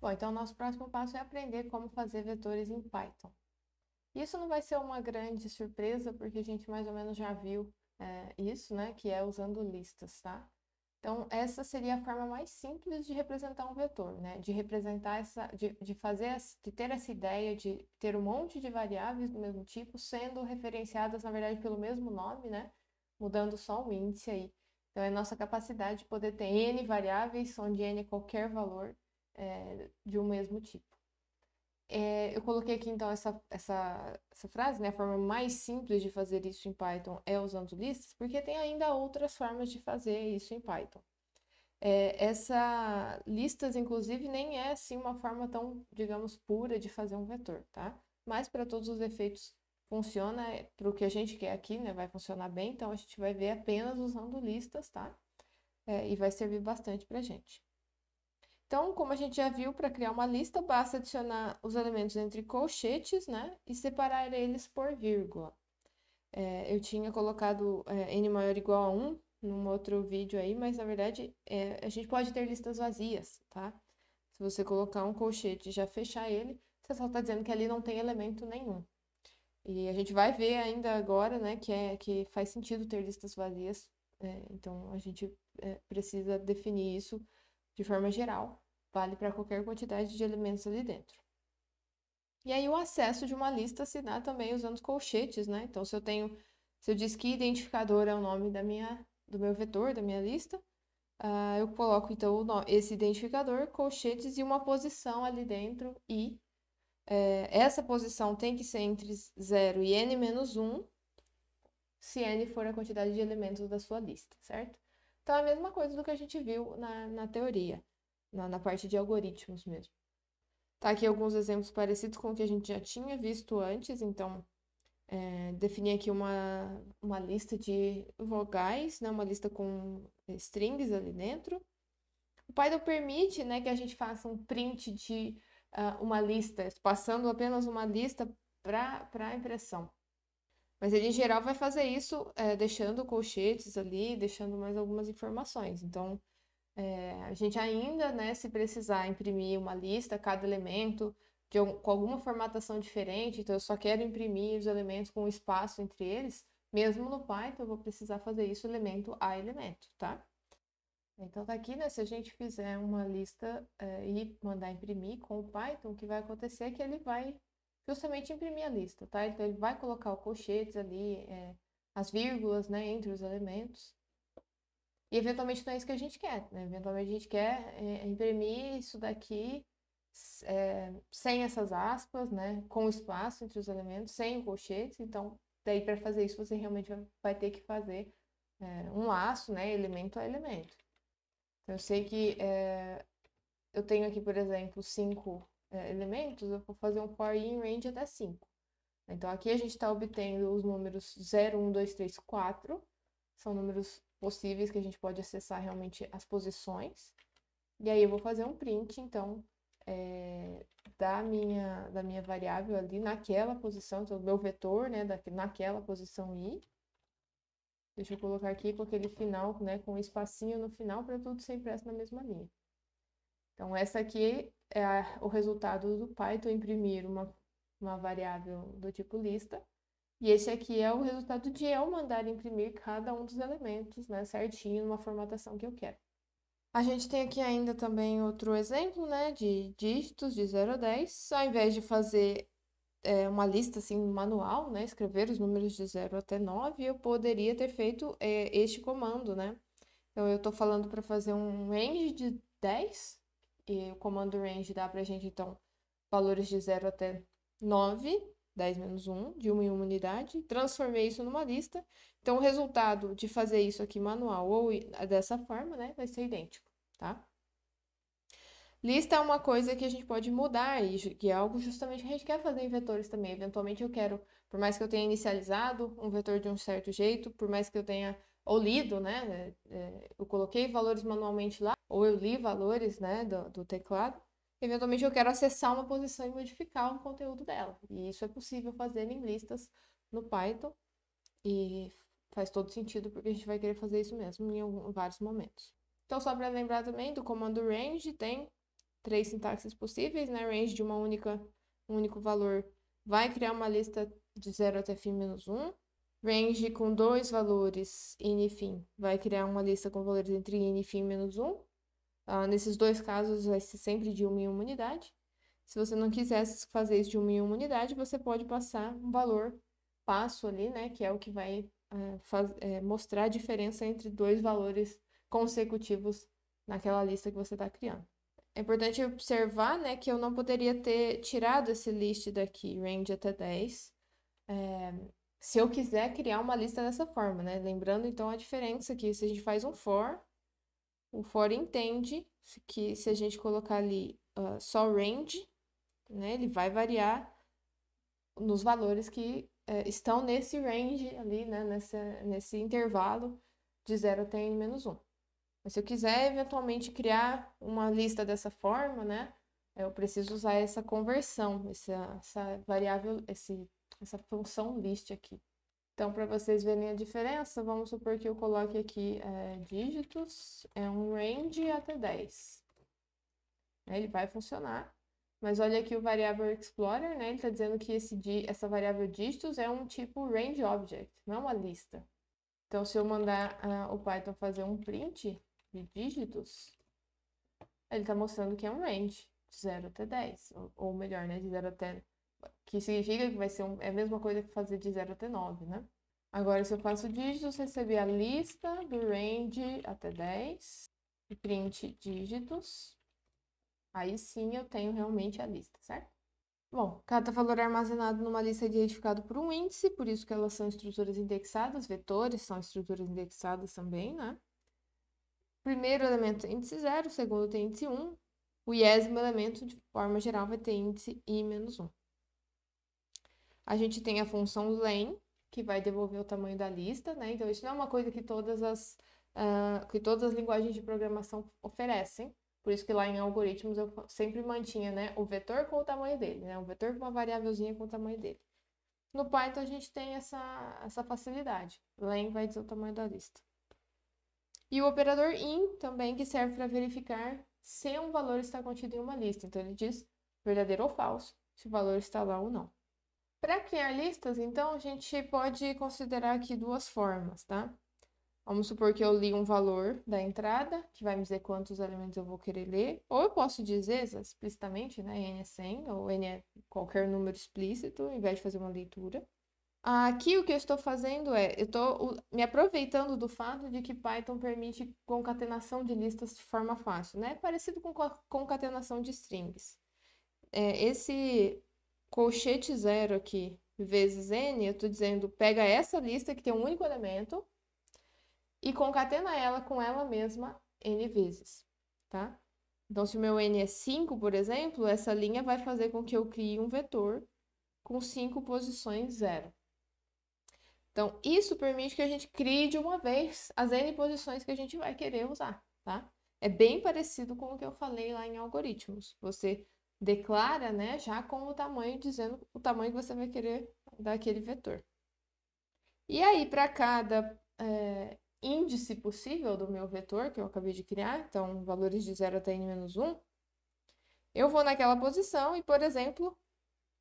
Bom, então nosso próximo passo é aprender como fazer vetores em Python. Isso não vai ser uma grande surpresa, porque a gente mais ou menos já viu é, isso, né? Que é usando listas, tá? Então, essa seria a forma mais simples de representar um vetor, né? De representar essa, de, de fazer, de ter essa ideia de ter um monte de variáveis do mesmo tipo, sendo referenciadas, na verdade, pelo mesmo nome, né? Mudando só o índice aí. Então, é nossa capacidade de poder ter N variáveis, onde N é qualquer valor, é, de um mesmo tipo. É, eu coloquei aqui então essa, essa, essa frase, né? A forma mais simples de fazer isso em Python é usando listas, porque tem ainda outras formas de fazer isso em Python. É, essa listas, inclusive, nem é assim uma forma tão, digamos, pura de fazer um vetor, tá? Mas para todos os efeitos funciona, é, para o que a gente quer aqui, né? Vai funcionar bem, então a gente vai ver apenas usando listas, tá? É, e vai servir bastante para gente. Então, como a gente já viu, para criar uma lista, basta adicionar os elementos entre colchetes, né? E separar eles por vírgula. É, eu tinha colocado é, n maior igual a 1 num outro vídeo aí, mas na verdade é, a gente pode ter listas vazias, tá? Se você colocar um colchete e já fechar ele, você só está dizendo que ali não tem elemento nenhum. E a gente vai ver ainda agora, né, que, é, que faz sentido ter listas vazias, é, então a gente é, precisa definir isso de forma geral, vale para qualquer quantidade de elementos ali dentro. E aí o acesso de uma lista se dá também usando os colchetes, né? Então, se eu tenho, se eu diz que identificador é o nome da minha, do meu vetor, da minha lista, uh, eu coloco então esse identificador, colchetes e uma posição ali dentro e É, essa posição tem que ser entre 0 e n menos 1, se n for a quantidade de elementos da sua lista, certo? Então é a mesma coisa do que a gente viu na, na teoria, na, na parte de algoritmos mesmo. Tá aqui alguns exemplos parecidos com o que a gente já tinha visto antes, então é, definir aqui uma, uma lista de vogais, né, uma lista com strings ali dentro. O Python permite né, que a gente faça um print de uh, uma lista, passando apenas uma lista para a impressão. Mas ele, em geral, vai fazer isso é, deixando colchetes ali, deixando mais algumas informações. Então, é, a gente ainda, né, se precisar imprimir uma lista, cada elemento, de, com alguma formatação diferente, então eu só quero imprimir os elementos com espaço entre eles, mesmo no Python eu vou precisar fazer isso elemento a elemento, tá? Então tá aqui, né, se a gente fizer uma lista é, e mandar imprimir com o Python, o que vai acontecer é que ele vai justamente imprimir a lista, tá? Então ele vai colocar o colchetes ali, é, as vírgulas, né, entre os elementos. E eventualmente não é isso que a gente quer, né? Eventualmente a gente quer é, imprimir isso daqui é, sem essas aspas, né? Com espaço entre os elementos, sem o colchete. Então, daí para fazer isso você realmente vai ter que fazer é, um laço, né? Elemento a elemento. Então, eu sei que é, eu tenho aqui, por exemplo, cinco é, elementos, eu vou fazer um for in range até 5. Então, aqui a gente está obtendo os números 0, 1, 2, 3, 4. São números possíveis que a gente pode acessar realmente as posições. E aí eu vou fazer um print, então, é, da, minha, da minha variável ali naquela posição, então, meu vetor, né, da, naquela posição i. Deixa eu colocar aqui com aquele final, né, com um espacinho no final para tudo sempre essa na mesma linha. Então, essa aqui é o resultado do Python imprimir uma, uma variável do tipo lista. E esse aqui é o resultado de eu mandar imprimir cada um dos elementos, né, certinho, numa formatação que eu quero. A gente tem aqui ainda também outro exemplo, né, de dígitos de 0 a 10. Ao invés de fazer é, uma lista, assim, manual, né, escrever os números de 0 até 9, eu poderia ter feito é, este comando, né. Então, eu estou falando para fazer um range de 10, e o comando range dá pra gente, então, valores de 0 até 9, 10 menos 1, de 1 em uma unidade. Transformei isso numa lista. Então, o resultado de fazer isso aqui manual ou dessa forma, né, vai ser idêntico, tá? Lista é uma coisa que a gente pode mudar e que é algo justamente que a gente quer fazer em vetores também. Eventualmente eu quero, por mais que eu tenha inicializado um vetor de um certo jeito, por mais que eu tenha ou lido, né? É, eu coloquei valores manualmente lá, ou eu li valores, né, do, do teclado. Eventualmente eu quero acessar uma posição e modificar o conteúdo dela. E isso é possível fazer em listas no Python. E faz todo sentido porque a gente vai querer fazer isso mesmo em, em vários momentos. Então, só para lembrar também do comando range, tem três sintaxes possíveis, né? Range de uma única, um único valor vai criar uma lista de 0 até fim menos 1 range com dois valores in e fim vai criar uma lista com valores entre in e fim menos 1. Uh, ah, nesses dois casos vai ser sempre de 1 em uma unidade. Se você não quisesse fazer isso de 1 em uma unidade, você pode passar um valor passo ali, né, que é o que vai uh, faz, é, mostrar a diferença entre dois valores consecutivos naquela lista que você está criando. É importante observar né, que eu não poderia ter tirado esse list daqui, range até 10, é, se eu quiser criar uma lista dessa forma, né? Lembrando, então, a diferença aqui, é se a gente faz um for, o for entende que se a gente colocar ali uh, só range, né? Ele vai variar nos valores que uh, estão nesse range ali, né? Nessa, nesse intervalo de 0 até n menos 1. Mas se eu quiser eventualmente criar uma lista dessa forma, né? Eu preciso usar essa conversão, essa, essa variável, esse essa função list aqui. Então, para vocês verem a diferença, vamos supor que eu coloque aqui é, dígitos, é um range até 10. Né, ele vai funcionar, mas olha aqui o variável explorer, né? Ele está dizendo que esse, essa variável dígitos é um tipo range object, não uma lista. Então, se eu mandar uh, o Python fazer um print de dígitos, ele está mostrando que é um range de 0 até 10, ou, ou melhor, né, de 0 até que significa que vai ser um, é a mesma coisa que fazer de 0 até 9, né? Agora, se eu faço dígitos, receber a lista do range até 10 e print dígitos, aí sim eu tenho realmente a lista, certo? Bom, cada valor armazenado numa lista é identificado por um índice, por isso que elas são estruturas indexadas, vetores são estruturas indexadas também, né? Primeiro elemento tem índice 0, segundo tem índice 1, um, o iésimo elemento, de forma geral, vai ter índice i menos 1. A gente tem a função len, que vai devolver o tamanho da lista, né? Então, isso não é uma coisa que todas as, uh, que todas as linguagens de programação oferecem. Por isso que lá em algoritmos eu sempre mantinha né, o vetor com o tamanho dele, né? O vetor com uma variávelzinha com o tamanho dele. No Python a gente tem essa, essa facilidade. Len vai dizer o tamanho da lista. E o operador in também, que serve para verificar se um valor está contido em uma lista. Então ele diz verdadeiro ou falso, se o valor está lá ou não. Para criar listas, então, a gente pode considerar aqui duas formas, tá? Vamos supor que eu li um valor da entrada, que vai me dizer quantos elementos eu vou querer ler. Ou eu posso dizer explicitamente, né? N é 100, ou N é qualquer número explícito, ao invés de fazer uma leitura. Aqui o que eu estou fazendo é, eu estou me aproveitando do fato de que Python permite concatenação de listas de forma fácil, né? Parecido com concatenação de strings. É, esse colchete zero aqui vezes n, eu estou dizendo pega essa lista que tem um único elemento e concatena ela com ela mesma n vezes, tá? Então, se o meu n é 5, por exemplo, essa linha vai fazer com que eu crie um vetor com 5 posições zero. Então, isso permite que a gente crie de uma vez as n posições que a gente vai querer usar, tá? É bem parecido com o que eu falei lá em algoritmos. Você declara, né, já com o tamanho, dizendo o tamanho que você vai querer daquele vetor. E aí, para cada é, índice possível do meu vetor que eu acabei de criar, então valores de 0 até n-1, eu vou naquela posição e, por exemplo,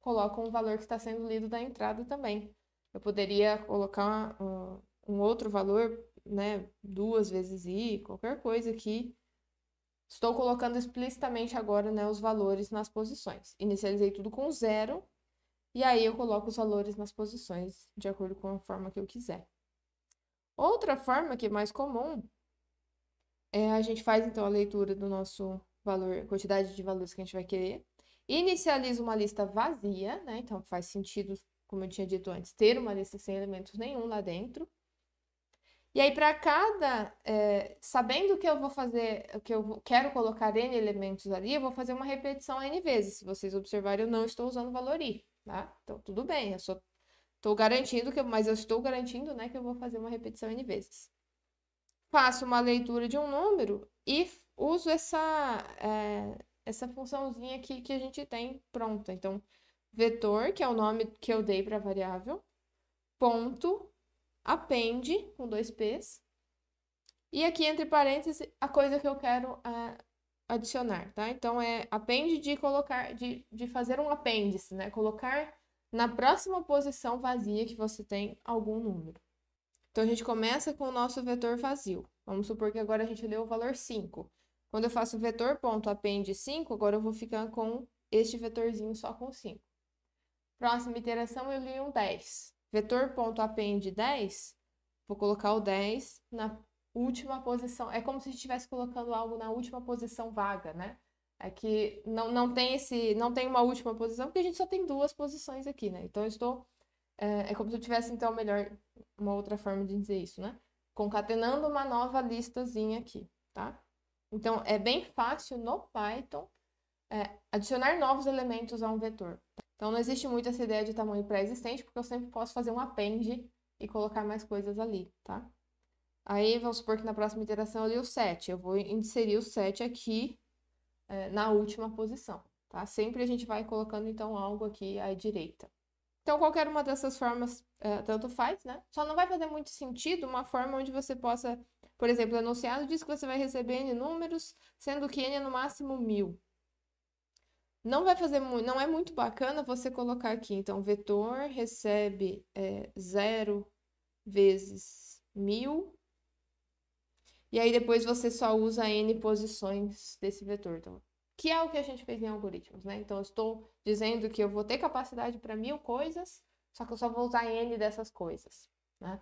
coloco um valor que está sendo lido da entrada também. Eu poderia colocar um, um outro valor, né, duas vezes i, qualquer coisa aqui. Estou colocando explicitamente agora né, os valores nas posições. Inicializei tudo com zero, e aí eu coloco os valores nas posições de acordo com a forma que eu quiser. Outra forma que é mais comum é a gente faz então a leitura do nosso valor, quantidade de valores que a gente vai querer. Inicializa uma lista vazia, né? Então faz sentido, como eu tinha dito antes, ter uma lista sem elementos nenhum lá dentro. E aí, para cada. É, sabendo que eu vou fazer, que eu quero colocar N elementos ali, eu vou fazer uma repetição N vezes. Se vocês observarem, eu não estou usando valor I, tá? Então, tudo bem, eu só estou garantindo que. mas eu estou garantindo, né, que eu vou fazer uma repetição N vezes. Faço uma leitura de um número e uso essa, é, essa funçãozinha aqui que a gente tem pronta. Então, vetor, que é o nome que eu dei para a variável, ponto append, com dois P's. E aqui, entre parênteses, a coisa que eu quero ah, adicionar, tá? Então, é append de colocar, de, de fazer um apêndice, né? Colocar na próxima posição vazia que você tem algum número. Então, a gente começa com o nosso vetor vazio. Vamos supor que agora a gente deu o valor 5. Quando eu faço vetor ponto append 5, agora eu vou ficar com este vetorzinho só com 5. Próxima iteração, eu li um 10. Vetor.append 10, vou colocar o 10 na última posição. É como se estivesse colocando algo na última posição vaga, né? É que não, não tem esse, não tem uma última posição, porque a gente só tem duas posições aqui, né? Então eu estou. É, é como se eu tivesse, então, melhor, uma outra forma de dizer isso, né? Concatenando uma nova listazinha aqui, tá? Então é bem fácil no Python é, adicionar novos elementos a um vetor. Então não existe muito essa ideia de tamanho pré-existente, porque eu sempre posso fazer um append e colocar mais coisas ali, tá? Aí vamos supor que na próxima iteração eu li o 7. Eu vou inserir o 7 aqui é, na última posição, tá? Sempre a gente vai colocando então algo aqui à direita. Então qualquer uma dessas formas é, tanto faz, né? Só não vai fazer muito sentido uma forma onde você possa, por exemplo, o enunciado diz que você vai receber n números, sendo que n é no máximo mil. Não vai fazer muito, não é muito bacana você colocar aqui. Então, vetor recebe é, zero vezes mil. E aí depois você só usa n posições desse vetor. Então, que é o que a gente fez em algoritmos, né? Então, eu estou dizendo que eu vou ter capacidade para mil coisas, só que eu só vou usar n dessas coisas, né?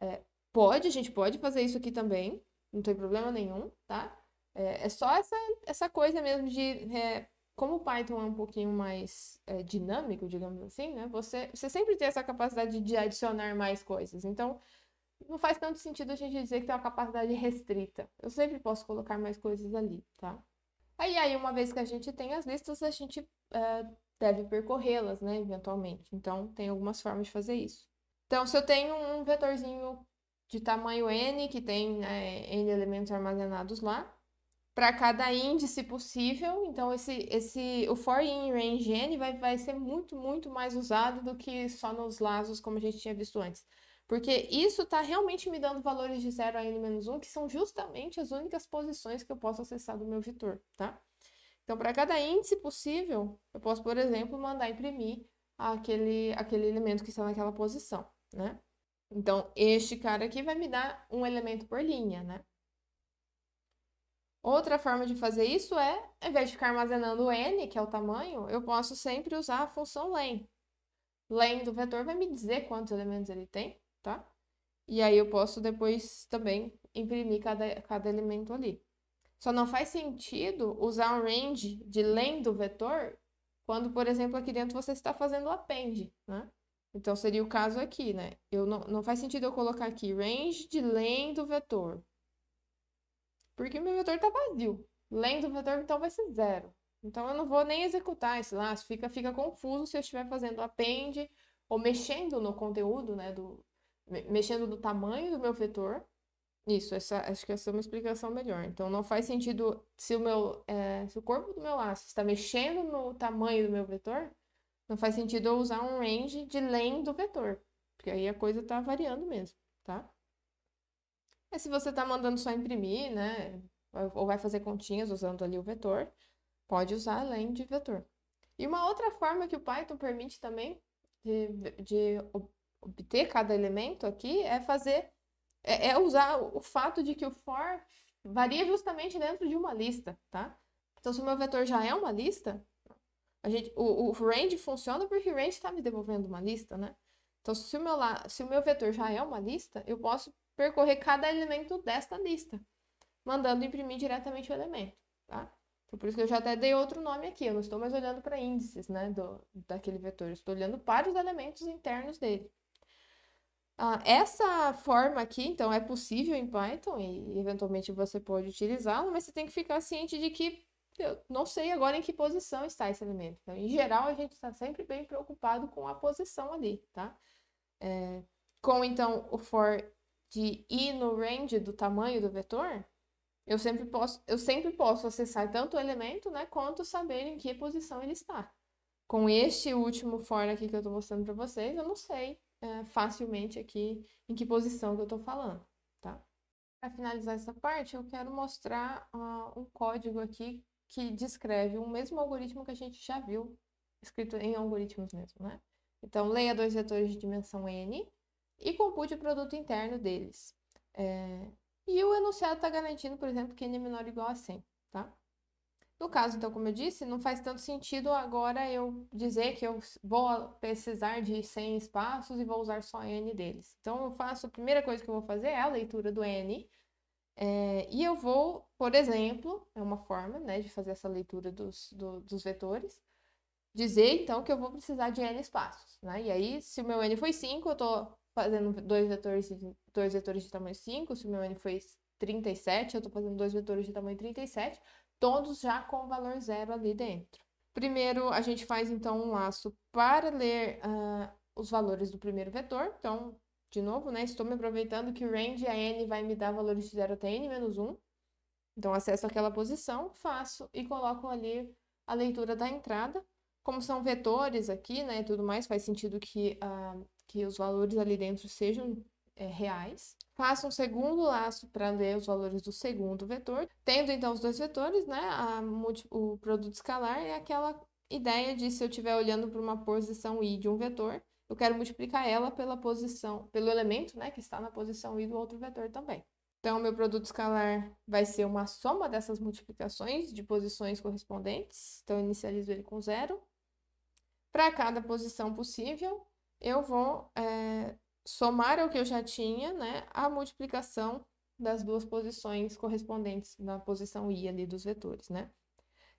É, pode, a gente pode fazer isso aqui também, não tem problema nenhum, tá? É, é só essa, essa coisa mesmo de é, como o Python é um pouquinho mais é, dinâmico, digamos assim, né? Você, você sempre tem essa capacidade de adicionar mais coisas. Então, não faz tanto sentido a gente dizer que tem uma capacidade restrita. Eu sempre posso colocar mais coisas ali, tá? Aí, aí uma vez que a gente tem as listas, a gente é, deve percorrê-las, né? Eventualmente. Então, tem algumas formas de fazer isso. Então, se eu tenho um vetorzinho de tamanho n, que tem né, n elementos armazenados lá, para cada índice possível. Então, esse, esse, o for in range n vai, vai ser muito, muito mais usado do que só nos laços, como a gente tinha visto antes. Porque isso está realmente me dando valores de 0 a n menos 1, que são justamente as únicas posições que eu posso acessar do meu vetor, tá? Então, para cada índice possível, eu posso, por exemplo, mandar imprimir aquele, aquele elemento que está naquela posição, né? Então, este cara aqui vai me dar um elemento por linha, né? Outra forma de fazer isso é, ao invés de ficar armazenando n, que é o tamanho, eu posso sempre usar a função len. Len do vetor vai me dizer quantos elementos ele tem, tá? E aí eu posso depois também imprimir cada, cada elemento ali. Só não faz sentido usar um range de len do vetor quando, por exemplo, aqui dentro você está fazendo append, né? Então seria o caso aqui, né? Eu não, não faz sentido eu colocar aqui range de len do vetor. Porque meu vetor está vazio. Lendo o vetor, então, vai ser zero. Então, eu não vou nem executar esse laço. Fica, fica confuso se eu estiver fazendo append ou mexendo no conteúdo, né? Do, mexendo no tamanho do meu vetor. Isso, essa, acho que essa é uma explicação melhor. Então, não faz sentido se o, meu, é, se o corpo do meu laço está mexendo no tamanho do meu vetor, não faz sentido eu usar um range de len do vetor, porque aí a coisa está variando mesmo, tá? É se você está mandando só imprimir, né? Ou vai fazer continhas usando ali o vetor, pode usar além de vetor. E uma outra forma que o Python permite também de, de obter cada elemento aqui é fazer é, é usar o fato de que o for varia justamente dentro de uma lista, tá? Então, se o meu vetor já é uma lista, a gente, o, o range funciona porque o range está me devolvendo uma lista, né? Então, se o, meu, se o meu vetor já é uma lista, eu posso percorrer cada elemento desta lista, mandando imprimir diretamente o elemento, tá? Então, por isso que eu já até dei outro nome aqui, eu não estou mais olhando para índices, né, do, daquele vetor, eu estou olhando para os elementos internos dele. Ah, essa forma aqui, então, é possível em Python e eventualmente você pode utilizá-la, mas você tem que ficar ciente de que eu não sei agora em que posição está esse elemento. Então, em geral, a gente está sempre bem preocupado com a posição ali, tá? É, com, então, o for de ir no range do tamanho do vetor, eu sempre posso, eu sempre posso acessar tanto o elemento, né, quanto saber em que posição ele está. Com este último for aqui que eu estou mostrando para vocês, eu não sei é, facilmente aqui em que posição que eu estou falando, tá? Para finalizar essa parte, eu quero mostrar uh, um código aqui que descreve o mesmo algoritmo que a gente já viu, escrito em algoritmos mesmo, né? Então, leia dois vetores de dimensão n, e compute o produto interno deles. É... E o enunciado está garantindo, por exemplo, que n é menor ou igual a 100, tá? No caso, então, como eu disse, não faz tanto sentido agora eu dizer que eu vou precisar de 100 espaços e vou usar só n deles. Então, eu faço, a primeira coisa que eu vou fazer é a leitura do n, é, e eu vou, por exemplo, é uma forma né, de fazer essa leitura dos, do, dos vetores, dizer, então, que eu vou precisar de n espaços, né? E aí, se o meu n foi 5, eu estou fazendo dois vetores, dois vetores de tamanho 5, se o meu n foi 37, eu estou fazendo dois vetores de tamanho 37, todos já com valor zero ali dentro. Primeiro, a gente faz, então, um laço para ler uh, os valores do primeiro vetor. Então, de novo, né, estou me aproveitando que o range a é n vai me dar valores de 0 até n menos 1. Então, acesso aquela posição, faço e coloco ali a leitura da entrada. Como são vetores aqui, né, e tudo mais, faz sentido que uh, que os valores ali dentro sejam é, reais. Faça um segundo laço para ler os valores do segundo vetor. Tendo então os dois vetores, né? A, o produto escalar é aquela ideia de se eu estiver olhando para uma posição i de um vetor, eu quero multiplicar ela pela posição, pelo elemento, né, que está na posição i do outro vetor também. Então, meu produto escalar vai ser uma soma dessas multiplicações de posições correspondentes. Então, eu inicializo ele com zero. Para cada posição possível, eu vou é, somar ao que eu já tinha, né, a multiplicação das duas posições correspondentes na posição i ali dos vetores, né?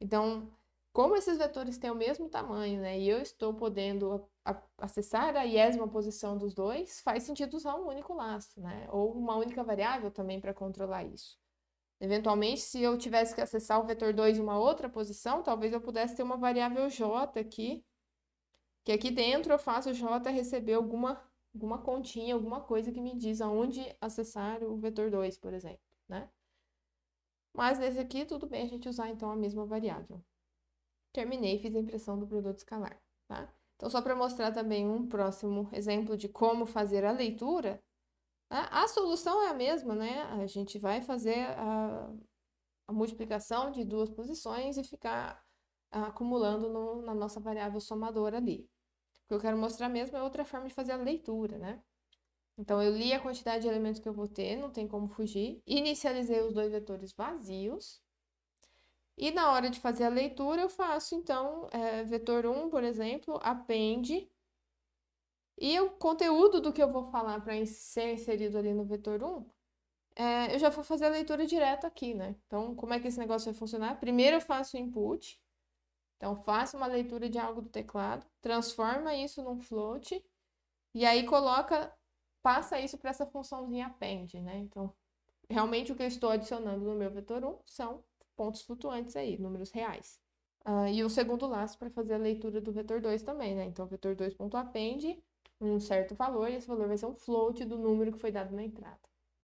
Então, como esses vetores têm o mesmo tamanho, né, e eu estou podendo acessar a iésima posição dos dois, faz sentido usar um único laço, né? Ou uma única variável também para controlar isso. Eventualmente, se eu tivesse que acessar o vetor 2 em uma outra posição, talvez eu pudesse ter uma variável j aqui que aqui dentro eu faço o J receber alguma, alguma continha, alguma coisa que me diz aonde acessar o vetor 2, por exemplo, né? Mas nesse aqui, tudo bem a gente usar, então, a mesma variável. Terminei, fiz a impressão do produto escalar, tá? Então, só para mostrar também um próximo exemplo de como fazer a leitura, a, a solução é a mesma, né? A gente vai fazer a, a multiplicação de duas posições e ficar acumulando no, na nossa variável somadora ali que eu quero mostrar mesmo é outra forma de fazer a leitura, né? Então, eu li a quantidade de elementos que eu vou ter, não tem como fugir. Inicializei os dois vetores vazios. E na hora de fazer a leitura, eu faço, então, é, vetor 1, por exemplo, apende. E o conteúdo do que eu vou falar para ser inserido ali no vetor 1, é, eu já vou fazer a leitura direta aqui, né? Então, como é que esse negócio vai funcionar? Primeiro eu faço o input, então, faça uma leitura de algo do teclado, transforma isso num float e aí coloca, passa isso para essa funçãozinha append, né? Então, realmente o que eu estou adicionando no meu vetor 1 são pontos flutuantes aí, números reais. Uh, e o segundo laço para fazer a leitura do vetor 2 também, né? Então, vetor 2.append, um certo valor, e esse valor vai ser um float do número que foi dado na entrada.